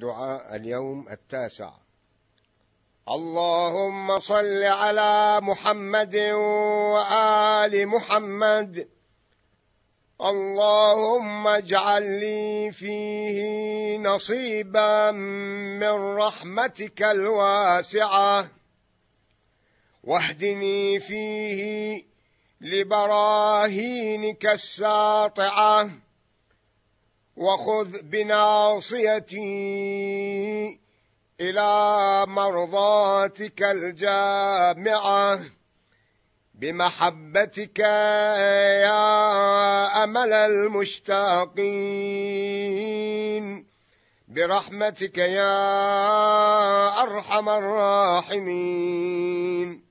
دعاء اليوم التاسع اللهم صل على محمد وآل محمد اللهم اجعل لي فيه نصيبا من رحمتك الواسعة واهدني فيه لبراهينك الساطعه وخذ بناصيتي إلى مرضاتك الجامعة بمحبتك يا أمل المشتاقين برحمتك يا أرحم الراحمين